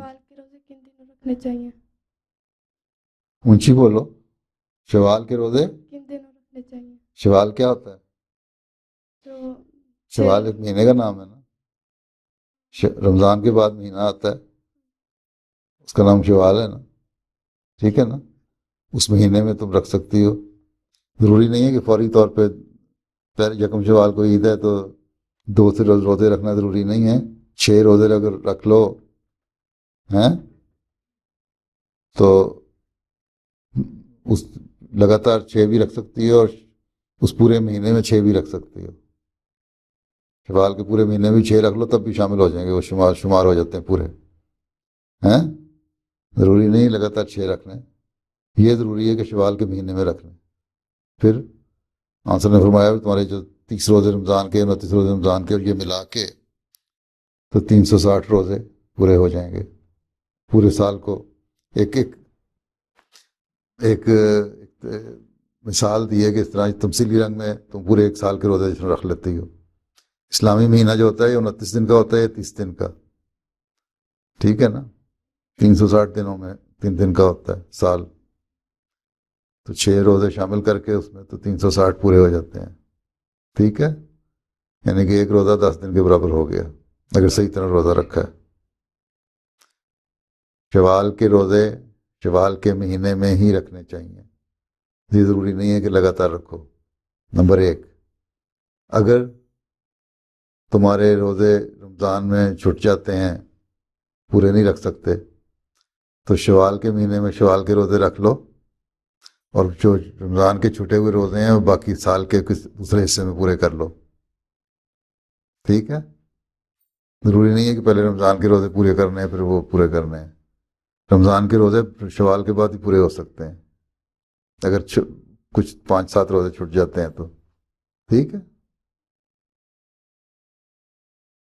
शवाल के रोजे किन दिनों रखने चाहिए ऊंची बोलो शवाल के रोजे किन दिनों रखने चाहिए शवाल क्या होता है तो शवाल एक महीने का नाम है ना रमजान के बाद महीना आता है उसका नाम शवाल है ना ठीक है ना उस महीने में तुम रख सकती हो ज़रूरी नहीं है कि फौरी तौर पे पहले यकम शवाल को ईद है तो दो से रोज़ रोज़े रखना ज़रूरी नहीं है छः रोज़े अगर रख लो हैं तो उस लगातार छः भी रख सकती हो और उस पूरे महीने में छः भी रख सकती हो शवाल के पूरे महीने भी छः रख लो तब भी शामिल हो जाएंगे वो शुमार शुमार हो जाते हैं पूरे हैं ज़रूरी नहीं लगातार छः रख लें यह ज़रूरी है कि शवाल के महीने में रख लें फिर आंसर ने फरमाया तुम्हारे जो तीस रोज़े रमज़ान के उनतीस रोज़े रमज़ान के और ये मिला के तो तीन सौ साठ रोज़े पूरे हो जाएंगे पूरे साल को एक एक एक, एक मिसाल दी है कि इस तरह तमसीली रंग में तुम पूरे एक साल के रोज़ा जश्न रख लेती हो इस्लामी महीना जो होता है उनतीस दिन का होता है तीस दिन का ठीक है ना तीन सौ साठ दिनों में तीन दिन का होता है साल तो छः रोज़े शामिल करके उसमें तो तीन सौ साठ पूरे हो जाते हैं ठीक है यानी कि एक रोज़ा दस दिन के बराबर हो गया अगर सही तरह रोज़ा रखा है शवाल के रोज़े शवाल के महीने में ही रखने चाहिए ये ज़रूरी नहीं है कि लगातार रखो नंबर एक अगर तुम्हारे रोज़े रमज़ान में छुट जाते हैं पूरे नहीं रख सकते तो शवाल के महीने में शवाल के रोज़े रख लो और जो रमज़ान के छुटे हुए रोज़े हैं वो बाकी साल के किस दूसरे हिस्से में पूरे कर लो ठीक है ज़रूरी नहीं है कि पहले रमज़ान के रोज़े पूरे करने हैं फिर वो पूरे करने हैं रमज़ान के रोज़े शवाल के बाद ही पूरे हो सकते हैं अगर कुछ पाँच सात रोज़े छूट जाते हैं तो ठीक है